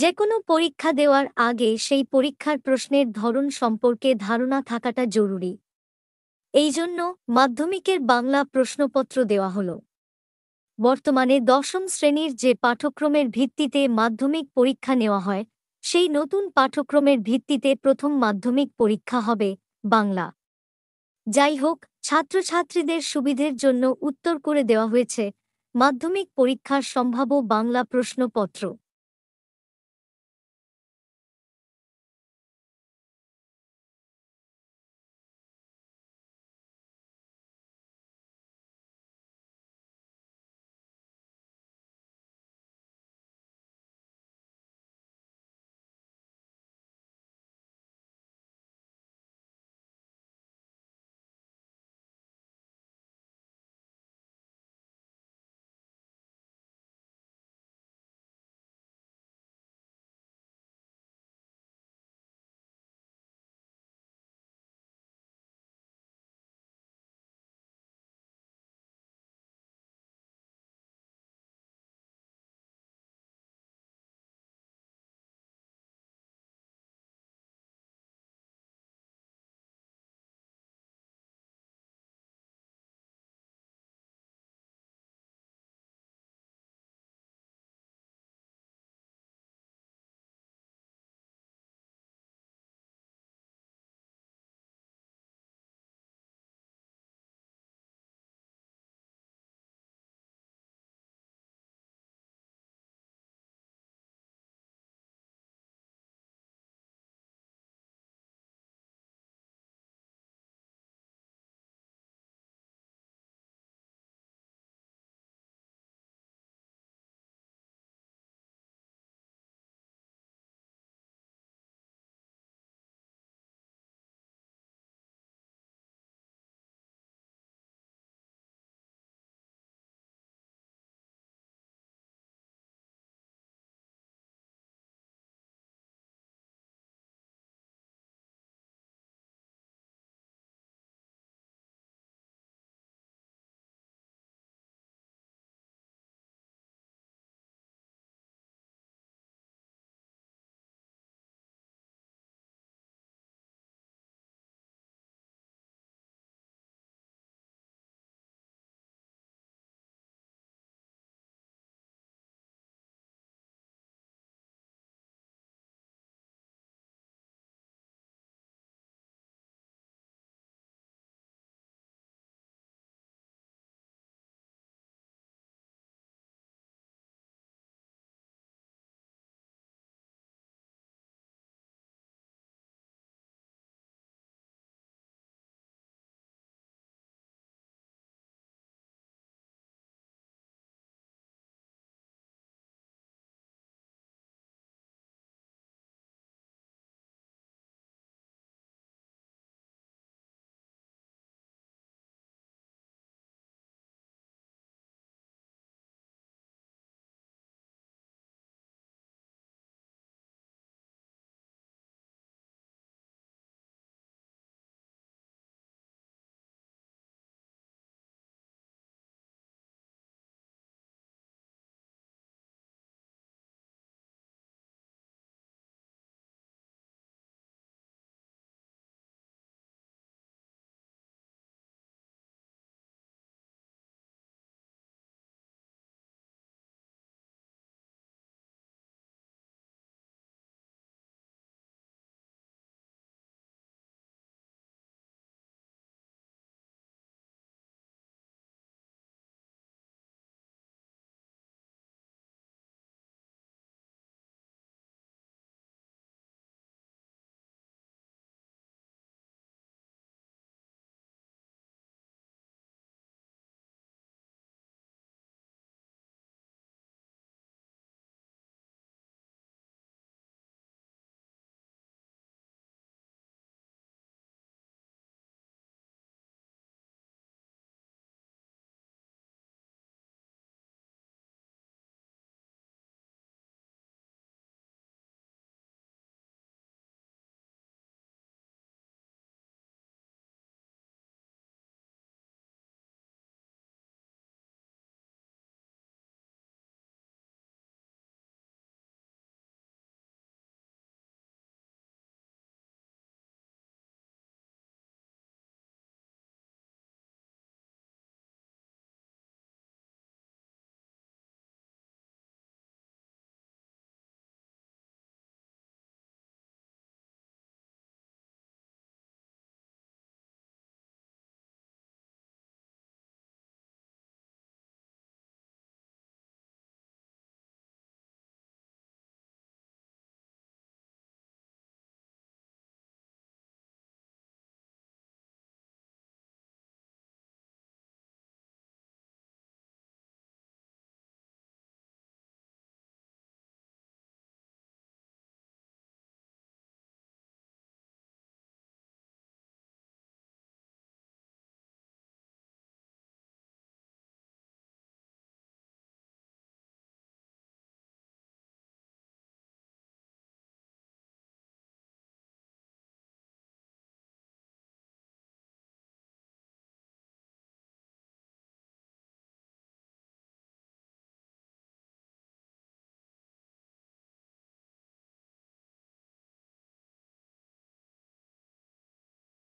যে কোনো পরীক্ষা দেওয়ার আগে সেই পরীক্ষার প্রশ্নের ধরন সম্পর্কে ধারণা থাকাটা জরুরি এই জন্য মাধ্যমিকের বাংলা প্রশ্নপত্র দেওয়া হল বর্তমানে দশম শ্রেণীর যে পাঠ্যক্রমের ভিত্তিতে মাধ্যমিক পরীক্ষা নেওয়া হয় সেই নতুন পাঠ্যক্রমের ভিত্তিতে প্রথম মাধ্যমিক পরীক্ষা হবে বাংলা যাই হোক ছাত্রছাত্রীদের সুবিধের জন্য উত্তর করে দেওয়া হয়েছে মাধ্যমিক পরীক্ষার সম্ভাব্য বাংলা প্রশ্নপত্র